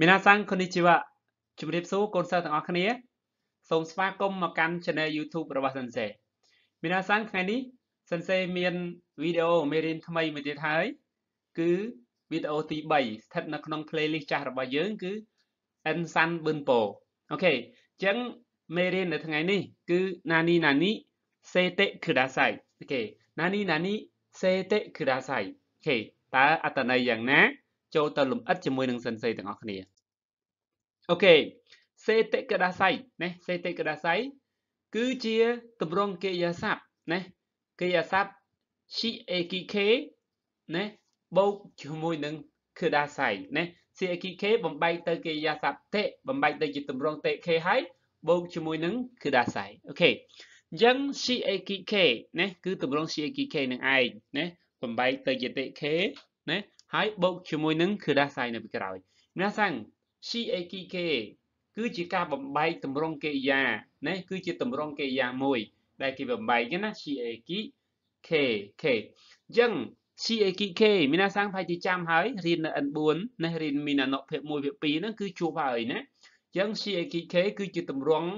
មីណាសាំងគុននីជីវៈជំរាបសួរកូនសិស្សទាំងអស់គ្នាសូមស្វាគមន៍មកកាន់ Channel YouTube របស់សិនសេមីណាសាំងថ្ងៃនេះសិនសេមានវីដេអូមេរៀនថ្មីមួយទៀតហើយគឺវីដេអូទី3ស្ថិតនៅក្នុង playlist ចាស់របស់យើងគឺ Ensan Bunpo អូខេអញ្ចឹងមេរៀននៅថ្ងៃនេះគឺ Nani Nani Sete Kudasai អូខេ Nani Nani Sete Kudasai អូខេតើអត្ថន័យយ៉ាងណាចូលទៅលំអិតជាមួយនឹងសិនសេទាំងអស់គ្នាអូខេសេតិកដាស័យណាសេតិកដាស័យគឺជាទម្រង់កិរិយាសព្ទណាកិរិយាសព្ទ shikk ណាបូកជាមួយនឹងខឺដាស័យណា shikk បំបែកទៅកិរិយាសព្ទតិបំបែកទៅជាទម្រង់តិខហើយបូកជាមួយនឹងខឺដាស័យអូខេអញ្ចឹង shakk ណាគឺទម្រង់ shakk នឹងឯងណាបំបែកទៅជាតិខណាហើយបូកជាមួយនឹងគឺដាសាយនៅពីក្រោយណាសាំង CAKK គឺជាការបំបែកតម្រង់កិរិយាណាគឺជាតម្រង់កិរិយាមួយ ដែលគេបំបែកណា CAKK K អញ្ចឹង CAKK មានណាសាំងផៃទីចាំហើយរៀននៅ N4 ណារៀនមានអនុភាព1ភាព2ហ្នឹងគឺជួបហើយណាអញ្ចឹង CAKK គឺជាតម្រង់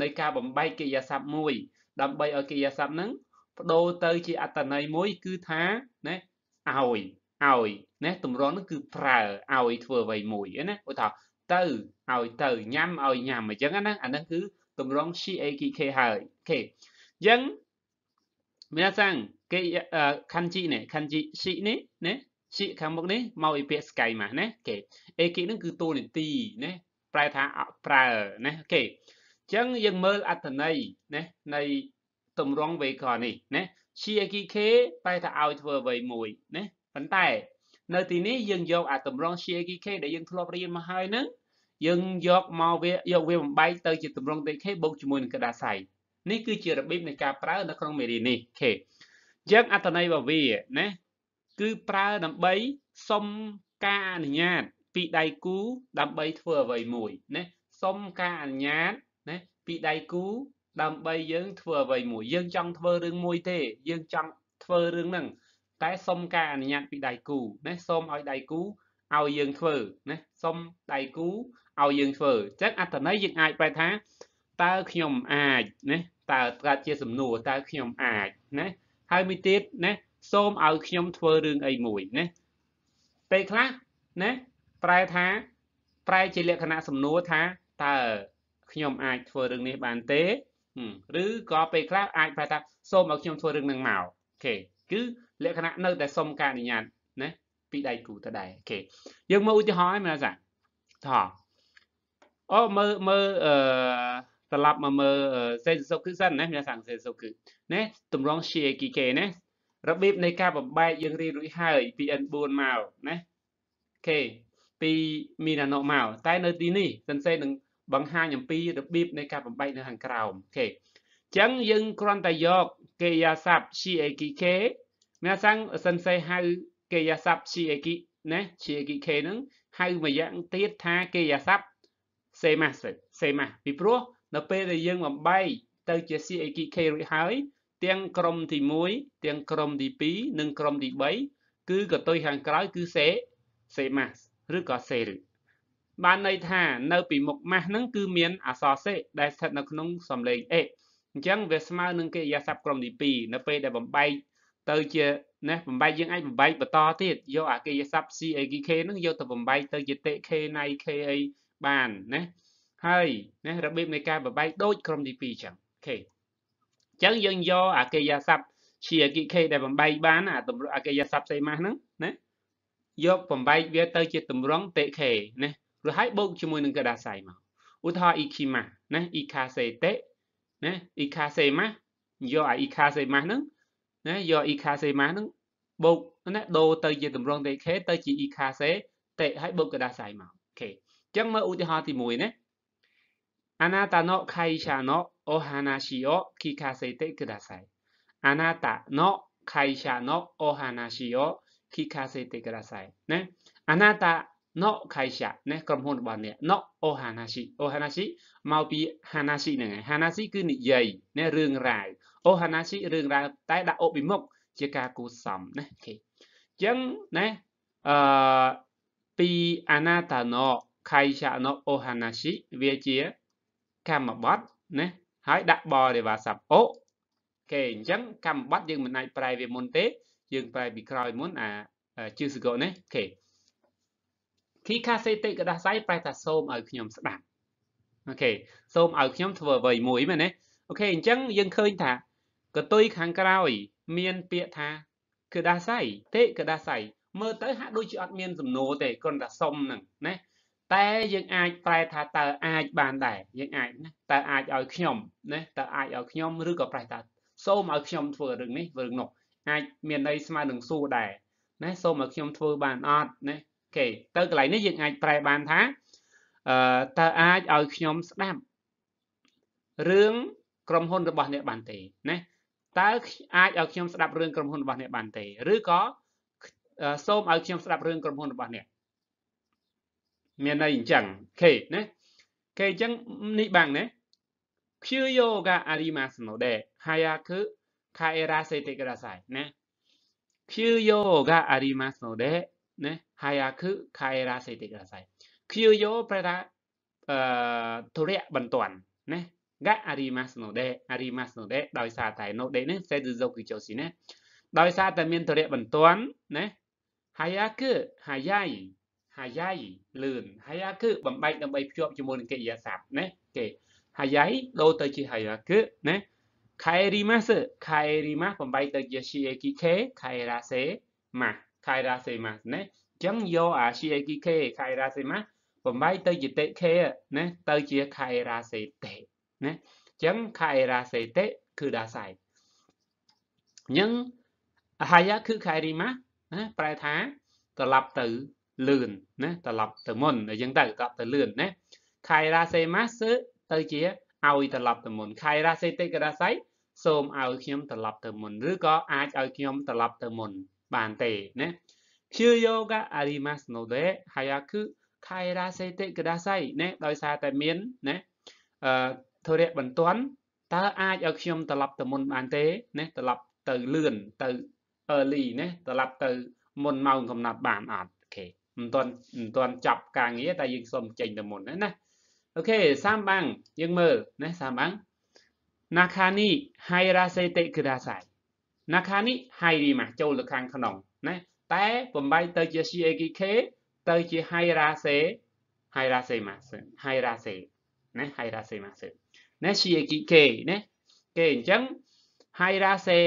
នៃការបំបែកកិរិយាសព្ទមួយ ដើម្បីឲ្យកិរិយាសព្ទហ្នឹងបដូរទៅជាអត្តន័យមួយគឺថាណាឲ្យឲ្យណាតម្រងនោះគឺប្រើឲ្យធ្វើអ្វីមួយណាឧទាហរណ៍ទៅឲ្យទៅញ៉ាំឲ្យញ៉ាំអញ្ចឹងណាអាហ្នឹងគឺតម្រង CAKK ហើយអូខេអញ្ចឹងមានថាងគេខាន់ជីនេះខាន់ជី C នេះណាជីខាងមុខនេះមកពីពាក្យស្កៃម៉ាស់ណាអូខេ AK ហ្នឹងគឺតួនាទីណាប្រែថាប្រើណាអូខេអញ្ចឹងយើងមើលអត្ថន័យណានៃតម្រងវេកនេះណា CAKK ប្រែថាឲ្យធ្វើអ្វីមួយណាប៉ុន្តែនៅទីនេះយើងយកអាតម្រង CKK ដែលយើងធ្លាប់រៀនមកហើយហ្នឹងយើងយកមកវាយកវាបំបែកទៅជាតម្រង TK បូកជាមួយនឹងកដាសៃនេះគឺជារបៀបនៃការប្រើនៅក្នុងមេរៀននេះអូខេ យើងអត្ថន័យរបស់វាណាគឺប្រើដើម្បីសុំការអនុញ្ញាតពីដៃគូដើម្បីធ្វើអ្វីមួយណាសុំការអនុញ្ញាតណាពីដៃគូដើម្បីយើង ធ្វើអ្វីមួយយើងចង់ធ្វើរឿងមួយទេយើងចង់ធ្វើរឿងហ្នឹងតែសុំការអនុញ្ញាតពីដៃគូណាសូមឲ្យដៃគូឲ្យយើងធ្វើណាសុំដៃគូឲ្យយើងធ្វើអញ្ចឹងអត្ថន័យយើងអាចប្រែថាតើខ្ញុំអាចណាតើត្រាត់ជាសំណួរតើខ្ញុំអាចណាហើយមួយទៀតណាសូមឲ្យខ្ញុំធ្វើរឿងអីមួយណាពេលខ្លះណាប្រែថាប្រែជាលក្ខណៈសំណួរថាតើខ្ញុំអាចធ្វើរឿងនេះបានទេឬក៏ពេលខ្លះអាចប្រែថាសូមឲ្យខ្ញុំធ្វើរឿងនឹងមកអូខេគឺលក្ខណៈនៅតែសុំការអនុញ្ញាតណាពីដៃគូទៅដែរអូខេយើងមើលឧទាហរណ៍មើលសាថាអូមើលមើលអឺត្រឡប់មកមើលសេសុខគឺសិនណាមានសាំងសេសុខគឺណាតម្រង share គីគេណារបៀបនៃការបំបែកយើងរៀនរួចហើយ PN4 មកណាអូខេពីមីណាណូមកតែនៅទីនេះសិនសេនឹងបង្ហាញអំពី របៀបនៃការបំបែកនៅខាងក្រោមអូខេអញ្ចឹងយើងគ្រាន់តែយកកេយាស័ព្ទ CAKK អ្នកសាំងសិនសេហៅកេយាស័ព្ទជាគិណាជាគិខេហ្នឹងហៅមួយយ៉ាងទៀតថាកេយាស័ព្ទសេម៉ាសសេម៉ាសពីព្រោះនៅពេលដែលយើងបំបែកទៅជា CAKK រួចហើយ ទាំងក្រុមទី1ទាំងក្រុមទី2និងក្រុមទី3គឺកតុយខាងក្រោយគឺសេសេម៉ាសឬក៏សេឬបានន័យថា នៅ ពីមុខម៉ាស់ហ្នឹងគឺមានអក្សរសេដែលស្ថិតនៅក្នុងសំឡេងអេអញ្ចឹងវាស្មើនឹងកិរិយាសព្ទក្រុមទី2នៅពេលដែលបំបែកទៅជាណាបំបែកយើងអាចបំបែកបន្តទៀតយកអាកិយស័ព្ទ CAK ហ្នឹងយកទៅបំបែកទៅជា TK ណៃ K អីបានណាហើយណារបៀបនៃការបំបែកដូចក្រុមទី2អញ្ចឹងអូខេអញ្ចឹងយើងយកអាកិយស័ព្ទ CAK ដែលបំបែកបានអាតម្រអាកិយស័ព្ទផ្សេងម៉ាស់ហ្នឹងណាយកបំបែកវាទៅជាតម្រង់ TK ណាឬហើយបូកជាមួយនឹងកដាសៃមកឧទាហរណ៍ Ikima ណា Ikase te ណា Ikase ma យកអា Ikase ma ហ្នឹងណាយក ikase ម៉ាហ្នឹងបូកណាដូរទៅជាតម្រង tk ទៅជា ikase តេឲ្យបូកកដាសៃមកអូខេអញ្ចឹងមើលឧទាហរណ៍ទី1ណាអាណាតាណូខៃឆាណូអូហាណាស៊ីអូគីកាសេតេកដាសៃអាណាតាណូខៃឆាណូអូហាណាស៊ីអូគីកាសេតេកដាសៃណាអាណាតាណូខៃសាណាក្រុមហ៊ុនរបស់អ្នកណូអូហាណាស៊ីអូហាណាស៊ីមកពីហាណាស៊ីហ្នឹងហើយហាណាស៊ីគឺនិយាយណារឿងរ៉ាវអូហាណាស៊ីរឿងរ៉ាវតែដាក់អុពិមុខជាការគូសំណាអូខេអញ្ចឹងណាអឺពីអាណាតាណូខៃសាណូអូហាណាស៊ីវាជា កម្មបត្តិណាហើយដាក់បរិវាស័ព្ទអូគេអញ្ចឹងកម្មបត្តិយើងមិនអាចប្រែវាមុនទេយើងប្រែ ពីក្រោយមុនអាជឺសកនេះអូខេគីខាសេតិកដាសៃប្រែថាសូមឲ្យខ្ញុំស្ដាប់អូខេសូមឲ្យខ្ញុំធ្វើអ្វីមួយមែនទេអូខេអញ្ចឹងយើងឃើញថាកតុយខាងក្រោយមានពាក្យថាកដាសៃតិកដាសៃមើលទៅហាក់ដូចជាអត់មានសំណួរទេគ្រាន់តែសុំហ្នឹងណាតែយើងអាចប្រែថាតើអាចបានដែរយើងអាចណាតើអាចឲ្យខ្ញុំណាតើអាចឲ្យខ្ញុំឬក៏ប្រែថាសូមឲ្យខ្ញុំធ្វើរឿងនេះរឿងនោះអាចមានន័យស្មើនឹងសួរដែរណាសូមឲ្យខ្ញុំធ្វើបានអត់ណាគេទៅកន្លែងនេះយើងអាចប្រែបានថាអឺតើអាចឲ្យខ្ញុំស្ដាប់រឿងក្រុមហ៊ុន របស់អ្នកបានទេណាតើអាចឲ្យខ្ញុំស្ដាប់រឿងក្រុមហ៊ុនរបស់អ្នកបានទេឬក៏សូមឲ្យខ្ញុំស្ដាប់រឿងក្រុមហ៊ុនរបស់អ្នកមានន័យអញ្ចឹងខេណាគេអញ្ចឹងនេះបាំងណាព្យាយោកាអារីម៉ាសណូដេហាយាគឺខាអេរ៉ាសេតិកដាសៃណាព្យាយោកាអារីម៉ាសណូដេណាហើយអាគឺខៃរ៉ាសេតិកាស័យឃ្យយោប្រែថាអឺធុរៈបន្ទាន់ណាកអារីម៉ាសណូដេអារីម៉ាសណូដេដោយសារតែណូដេនេះសេទុសុគឺចូលស៊ីណាដោយសារតែមានធុរៈបន្ទាន់ណាហាយាគឺហាយាយហាយាយលឿនហាយាគឺបំបែកដើម្បីភ្ជាប់ជាមួយនឹងកិរិយាសព្ទណាគេហាយាយដូរទៅជាហាយាគឺណាខៃរីម៉ាសខៃរីម៉ាបំបែកទៅជា CAK ខៃរ៉ាសេម៉ា kairasema ណាអញ្ចឹងយកអា CAKK kairasema បំបីទៅជា TK ណាទៅជា kairasete ណាអញ្ចឹង kairasete គឺដាសៃអញ្ចឹងហាយាគឺ kairima ណាប្រែថាត្រឡប់ទៅលឿនណាត្រឡប់ទៅមុនអញ្ចឹងទៅត្រឡប់ទៅលឿនណា kairasema គឺទៅជាឲ្យត្រឡប់ទៅមុន kairasete គឺដាសៃសូមឲ្យខ្ញុំត្រឡប់ទៅមុនឬក៏អាចឲ្យខ្ញុំត្រឡប់ទៅមុនបានទេណា休យោកាអារីម៉ាសណូដេហាយាគឺខៃរ៉ាសេតិកដាសៃណាដោយសារតែមានណាអឺធរៈបន្ទាន់តើអាចឲ្យខ្ញុំត្រឡប់ទៅមុនបានទេណាត្រឡប់ទៅលឿនទៅ early ណាត្រឡប់ទៅមុនម៉ោងកំណត់បានអត់អូខេមិនទាន់មិនទាន់ចាប់ការងារតែយើងសូមចេញទៅមុនណាណាអូខេសាមបាំងយើងមើលណាសាមបាំងណាខានីហៃរ៉ាសេតិកដាសៃណាខានេះ Hairy មកចូលទៅខាងក្នុងណាតែបំបីទៅជា CAGK ទៅជា Hairase Hairase មក Hairase ណា Hairase មកណា CAGK ណាគេអញ្ចឹង Hairase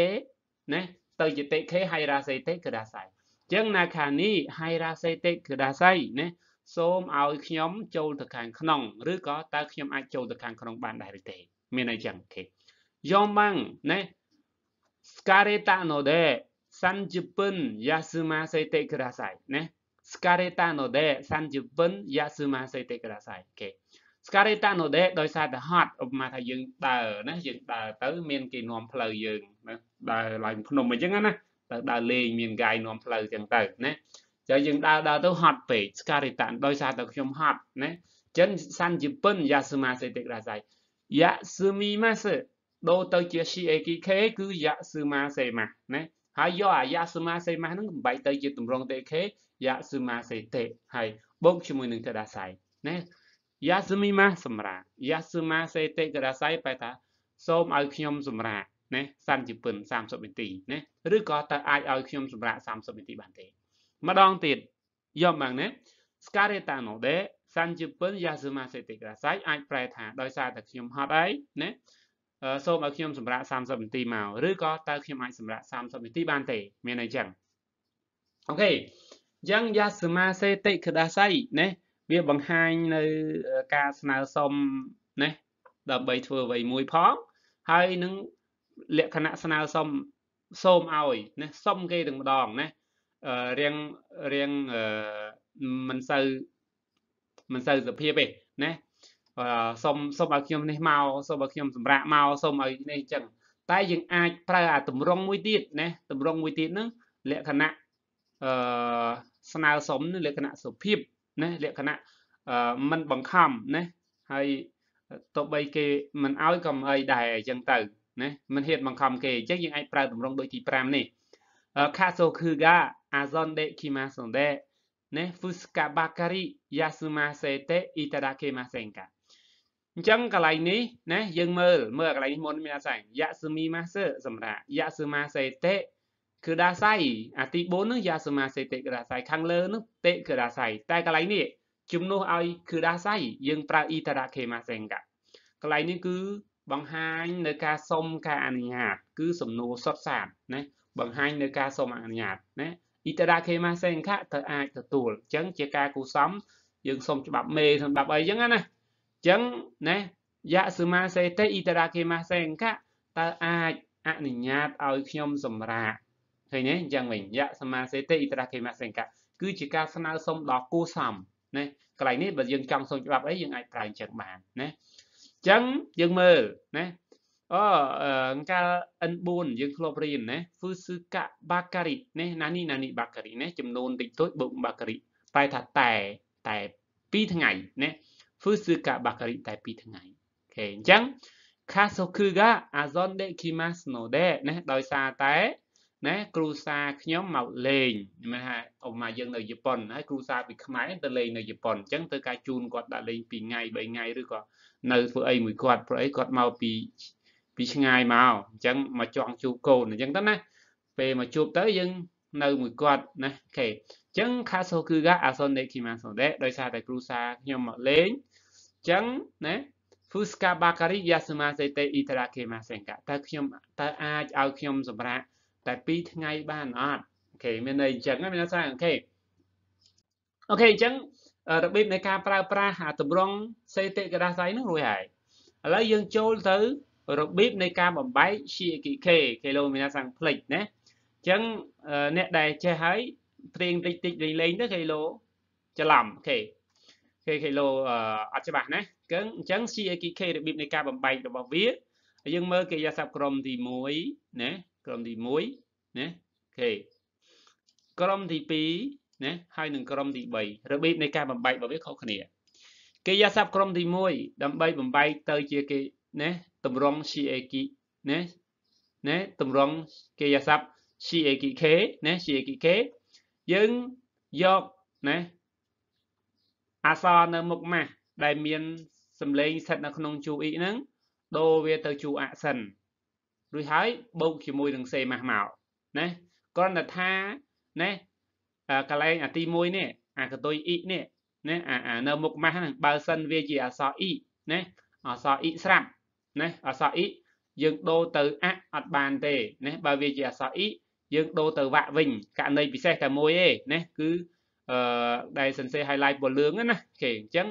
ណាទៅជា TK Hairase ទេគឺដាសៃអញ្ចឹងណាខានេះ Hairase ទេគឺដាសៃណាសូមឲ្យខ្ញុំ ចូលទៅខាងក្នុងឬក៏តើខ្ញុំអាចចូលទៅខាងក្នុងបានដែរឬទេ មានអីចឹងអូខេយ៉មម៉ាំងណា疲れたので30分休ませてください。ね。疲れたので30分休ませてください。Okay. ស្ការេតាណូដេដោយសារតែហត់ឧបមាថាយើងដើរណាយើងដើរទៅមានគេនាំផ្លូវយើងណាដើរឡើងភ្នំអញ្ចឹងណាទៅដើរលេងមានកាយនាំផ្លូវអញ្ចឹងទៅណាអញ្ចឹងយើងដើរដើរទៅហត់ពេកស្ការេតាដោយសារតែខ្ញុំហត់ណាអញ្ចឹងសាន់ជីពិនយ៉ាស៊ូម៉ាសេតិករាសៃយ៉ាស៊ូមីម៉ាសេដូរទៅជា CAKK គឺយ៉ាស៊ឺម៉ាសេម៉ាណាហើយយកអាយ៉ាស៊ឺម៉ាសេម៉ាហ្នឹងបំបីទៅជាទម្រង់ TK យ៉ាស៊ឺម៉ាសេតេហើយបូកជាមួយនឹងកដាសៃណាយ៉ាស៊ឺមីម៉ាសម្រាប់យ៉ាស៊ឺម៉ាសេតេកដាសៃបែរថាសូមឲ្យខ្ញុំសម្រាប់ណាសាន់ជាពិន30នាទីណាឬក៏តើអាចឲ្យខ្ញុំសម្រាប់30នាទីបានទេម្ដងទៀតយកមកណាស្ការេតាណូដេសាន់ជាពិនយ៉ាស៊ឺម៉ាសេតេកដាសៃអាចប្រែថាដោយសារតែខ្ញុំហត់ហើយណាសូមឲ្យខ្ញុំសម្រាក30នាទីមកឬក៏តើខ្ញុំអាចសម្រាក30នាទីបានទេមានអីចឹងអូខេយ៉ាងយ៉ាសមាសេតិកដាស័យណាវាបង្ហាញនៅការស្នើសុំណាដើម្បីធ្វើអ្វីមួយផងហើយនឹងលក្ខណៈស្នើសុំសូមឲ្យណាសុំគេទាំងម្ដងណារៀងរៀងមិនសូវមិនសូវសុភាពទេណាសុំសុំឲ្យខ្ញុំនេះមកសុំឲ្យខ្ញុំសម្រាកមកសុំឲ្យនេះអញ្ចឹងតែយើងអាចប្រើអាតម្រងមួយទៀតណាតម្រងមួយទៀតហ្នឹងលក្ខណៈអឺស្នើសុំលក្ខណៈសុភាពណាលក្ខណៈអឺមិនបង្ខំណាហើយទៅបីគេមិនឲ្យក៏មិនអីដែរអញ្ចឹងទៅណាមិនហ៊ានបង្ខំគេអញ្ចឹងយើងអាចប្រើតម្រងដូចទី5នេះ ខាសូគឺហ្គាអាសនដេគីម៉ាសុនដេណេហ្វូស្កាបាការីយ៉ាស៊ូម៉ាសេតេអ៊ីតាដាកេម៉ាសេងកាអញ្ចឹងកន្លែងនេះណាយើងមើលមើលកន្លែងនេះមុនមានអាស័យយៈសមីម៉ាសឺសម្រាប់យៈសមាសេតេគឺដាស័យអាទី4នឹងយៈសមាសេតេគឺដាស័យខាងលើនោះតេគឺដាស័យតែកន្លែងនេះជំនួសឲ្យគឺដាស័យយើងប្រើអ៊ីតារ៉ាខេម៉ាសេងកកន្លែងនេះគឺបង្ហាញនៅការសុំការអនុញ្ញាត គឺសំណួរសុតសាតណាបង្ហាញនៅការសុំអនុញ្ញាតណាអ៊ីតារ៉ាខេម៉ាសេងកទៅអាចទទួលអញ្ចឹងជាការគូសំយើងសុំច្បាប់មេច្បាប់អីអញ្ចឹងណាចឹងណាយៈសមាសេតិអ៊ីតារាគេម៉ាសេអង្គៈតើអាចអនុញ្ញាតឲ្យខ្ញុំសម្រាកឃើញទេអញ្ចឹងវិញយៈសមាសេតិអ៊ីតារាគេម៉ាសេអង្គៈគឺជាការស្នើសុំដល់គូសំណាកន្លែងនេះបើយើងចង់សុំច្បាប់អីយើងអាចប្រើអញ្ចឹងបានណាអញ្ចឹងយើងមើលណាអូអង្កល N4 យើងធ្លាប់រៀនណាហ្វឺស៊ឺកាបាការីណាណានេះណានេះបាការីណាចំនួនតិចតួចបូកបាការីតែថាតែតែ2ថ្ងៃណា Fusuka bakari តែ2ថ្ងៃអូខេអញ្ចឹង Kasoku ga azon de kimasu no de ណាដោយសារតែណាគ្រូសាខ្ញុំមកលេងមិនថាអ៊ំម៉ាយើងនៅជប៉ុនហើយគ្រូសាពីខ្មែរទៅលេងនៅជប៉ុនអញ្ចឹងធ្វើការជូនគាត់ដាក់លេង2ថ្ងៃ3ថ្ងៃឬក៏នៅធ្វើអីមួយគាត់ព្រោះអីគាត់មកពីពីឆ្ងាយមកអញ្ចឹងមកចង់ជួបកូនអញ្ចឹង ទៅណាពេលមកជួបទៅយើងនៅមួយគាត់ណាអូខេអញ្ចឹង Kasoku ga Asone Kimasu de ដោយសារតែគ្រូសាខ្ញុំមកលេងចឹងណា Fuska Bakari Yasuma Sete Itarakema Senka តើខ្ញុំតើអាចឲ្យខ្ញុំសម្រាប់តែ2ថ្ងៃបានអត់អូខេមានន័យអញ្ចឹងមានន័យថាអូខេអូខេអញ្ចឹង របៀបនៃការប្រើប្រាស់តម្រង់សេតិកដាស័យនោះរួចហើយឥឡូវយើងចូលទៅរបៀបនៃការបំបែក CKK គេលោកមានសាំងផ្លិចណាអញ្ចឹងអ្នកដែលចេះហើយព្រៀងតិចតិចលេងទៅគេលោច្រឡំអូខេ kilo អត់ច្បាស់ណាគឺអញ្ចឹង CAKK របៀបនៃការបំបែករបស់វា យើងមើលគេយកសັບក្រុមទី1ណាក្រុមទី1ណាអូខេក្រុមទី2ណាហើយនិងក្រុមទី3របៀបនៃការបំបែករបស់វា ខុសគ្នា គេយកសັບក្រុមទី1ដើម្បីបំបែកទៅជាគេណាតម្រង់ CAK ណាណាតម្រង់គេយកសັບ CAKK ណា CAKK យើងយកណាអក្សរនៅមុខម៉ាស់ដែលមានសំឡេងស្ថិតនៅក្នុងជួរ x ហ្នឹងដូរវាទៅជួរអសិនរួចហើយបូកជាមួយនឹងសេម៉ាស់មកណាគ្រាន់តែថាណាកលែងអាទី1នេះអាកតុយ x នេះណាអានៅមុខម៉ាស់ហ្នឹងបើសិនវាជាអក្សរ x ណាអក្សរ x ស្រាប់ណាអក្សរ x យើងដូរទៅអអត់បានទេណាបើវាជាអក្សរ x យើងដូរទៅវាក់វិញករណីពិសេសតែមួយទេណាគឺអឺដែលសរសេរ highlight ពណ៌លឿងណាគេអញ្ចឹង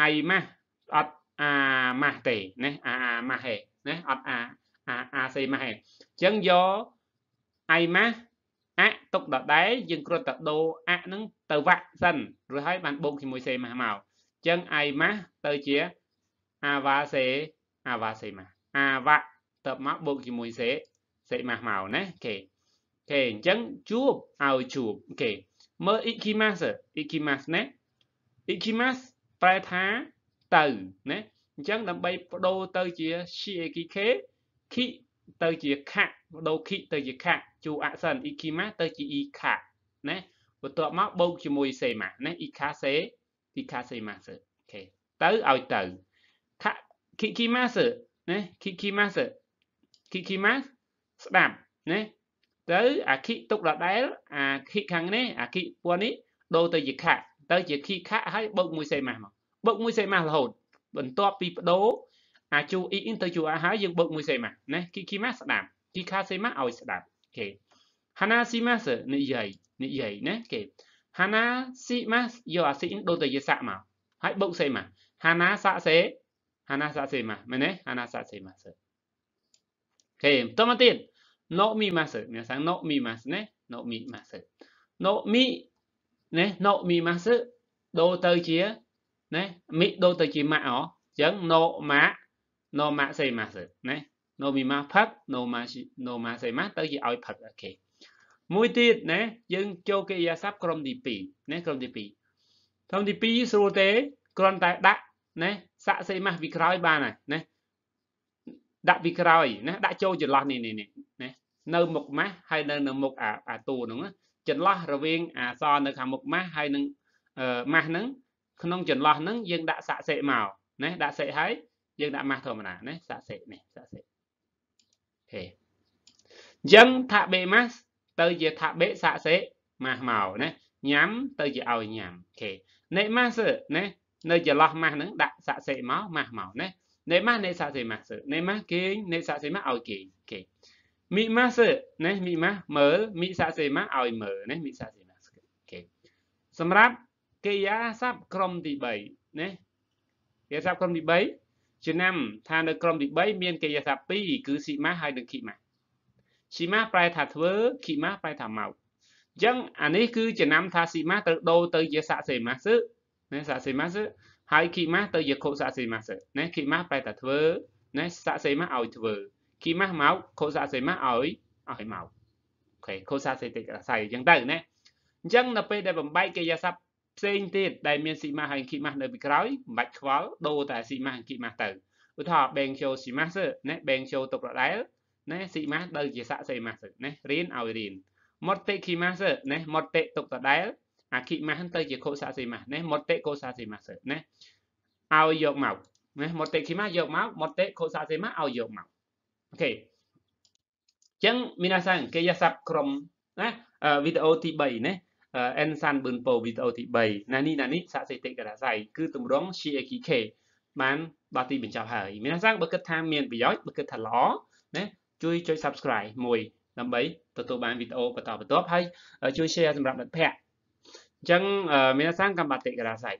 អៃម៉ាស់អត់អាម៉ាស់ទេណាអាអាម៉ាស់ហេណាអត់អាអាអាសេម៉ាស់ហេអញ្ចឹងយកអៃម៉ាស់អទុកដដែលយើងគ្រាន់តែដូរអហ្នឹងទៅវ៉ាក់សិនរួចហើយបានបូកជាមួយសេម៉ាស់មកអញ្ចឹងអៃម៉ាស់ទៅជាអាវ៉ាសេអាវ៉ាសេម៉ាស់អាវ៉ាទៅមកបូកជាមួយសេសេម៉ាស់មកណាគេគេអញ្ចឹងជួបឲ្យជួបគេមើល ikimas ikimas ណា ikimas ប្រែថាទៅណាអញ្ចឹងដើម្បីបដូរទៅជា shikk ki ទៅជា kha បដូរ ki ទៅជា kha ជួអក្សរ ikimas ទៅជា ikha ណាបន្ទាប់មកបូកជាមួយ sema ណា ikha se ikha sema អូខេទៅឲ្យទៅ kha kikimas ណា kikimas kikimas ស្ដាប់ណាទៅអាខិទុកដដែលអាខិខាងនេះអាខិពណ៌នេះដូរទៅជាខៈទៅជាខិខៈហើយបើកមួយសេម៉ាស់មកបើកមួយសេម៉ាស់រហូត បន្ទាប់ពីបដូរអាជូអ៊ីអ៊ីនទៅជូអាហើយយើងបើកមួយសេម៉ាស់ណាគីគីម៉ាស់ស្ដាប់គីខាសេម៉ាស់ឲ្យស្ដាប់អូខេហាណាស៊ីម៉ាស់និយាយនិយាយណាគេហាណាស៊ីម៉ាស់យកអាស៊ីអ៊ីនដូរទៅជាសាក់មកហើយបើកសេម៉ាស់ហាណាសាក់សេហាណាសាក់សេម៉ាស់មែនទេហាណាសាក់សេម៉ាស់អូខេបន្តមកទៀត飲みます。皆さん、飲みますね。飲みます。飲み、ね、飲みます。ដូរទៅជាណាមីដូរទៅជាម៉ាក់អូអញ្ចឹង no ម៉ាក់ no ម៉ាក់សេម៉ាសណា no មីម៉ាផឹក no ម៉ា no ម៉ាសេម៉ាទៅជាឲ្យផឹកអូខេមួយទៀតណាយើងចូលកិរិយាសព្ទក្រុមទី2ណាក្រុមទី2ក្រុមទី2ស្រួលទេគ្រាន់តែដាក់ណាសាក់សេម៉ាសពីក្រោយបានហើយណាដាក់ពីក្រោយណាដាក់ចូលចន្លោះនេះនេះណានៅមុខម៉ាស់ហើយនៅនៅមុខអាអាតួហ្នឹងចន្លោះរវាងអសរនៅខាងមុខម៉ាស់ហើយនឹងម៉ាស់ហ្នឹងក្នុងចន្លោះហ្នឹងយើងដាក់សាក់សេមកណាដាក់សេហើយយើងដាក់ម៉ាស់ធម្មតាណាសាក់សេនេះសាក់សេអូខេអញ្ចឹងថាបេម៉ាស់ទៅជាថាបេសាក់សេម៉ាស់មកណាញ៉ាំទៅជាឲ្យញ៉ាំអូខេណេម៉ាស់ណានៅចន្លោះម៉ាស់ហ្នឹងដាក់សាក់សេមកម៉ាស់មកណាណេម៉ាស់ណេសាក់សេម៉ាស់ណេម៉ាស់គេងណេសាក់សេម៉ាស់ឲ្យគេងអូខេមីម៉ាសណាមីម៉ាសមើលមីសាសេម៉ាឲ្យមើលណាមីសាសេម៉ាគេសម្រាប់កិយាស័ព្ទក្រុមទី3ណាកិយាស័ព្ទក្រុមទី3ចំណាំថានៅក្រុមទី3មានកិយាស័ព្ទ2គឺស៊ីម៉ាហើយនិងគីម៉ាស៊ីម៉ាប្រែថាធ្វើគីម៉ាប្រែថាមកអញ្ចឹងអានេះគឺចំណាំថាស៊ីម៉ាត្រូវដូរទៅជាសាសេម៉ាសណាសាសេម៉ាសហើយគីម៉ាទៅជាខុសាសេម៉ាសណាគីម៉ាប្រែថាធ្វើណាសាសេម៉ាឲ្យធ្វើគីម៉ាស់មកខូសាសេម៉ាស់ឲ្យឲ្យមកអូខេខូសាសេតិកស័យអញ្ចឹងទៅណាអញ្ចឹងនៅពេលដែលបំបែកកិរិយាសព្ទផ្សេងទៀតដែលមានស៊ីម៉ាស់ហើយគីម៉ាស់នៅពីក្រោយមិនបាច់ខ្វល់ដូរតែស៊ីម៉ាស់គីម៉ាស់ទៅឧទាហរណ៍ bank show ស៊ីម៉ាស់ណា bank show ទុករដែលណាស៊ីម៉ាស់ទៅជាសាក់សេម៉ាស់ណារៀនឲ្យរៀន motte គីម៉ាស់ណា motte ទុករដែល អាគីម៉ាស់ទៅ ជាខូសាសេម៉ាស់ណា motte ខូសាសេម៉ាស់ណាឲ្យយកមកណា motte គីម៉ាស់យកមក motte ខូសាសេម៉ាស់ឲ្យយកមកអូខេអញ្ចឹងមានន័យថាគេយកសັບក្រុមណាវីដេអូទី3ណាអិនសានប៊ុនពោវីដេអូទី3ណានេះណានេះសាសិតិករាស័យគឺទម្រង់ CAKK បានបាទទីបញ្ចប់ហើយមានន័យថាបើគិតថាមានប្រយោជន៍បើគិតថាល្អណាជួយចុច subscribe មួយដើម្បីទទួលបានវីដេអូបន្តបន្ទាប់ហើយជួយ share សម្រាប់មិត្តភ័ក្តិអញ្ចឹងមានន័យថាកម្មបតិករាស័យ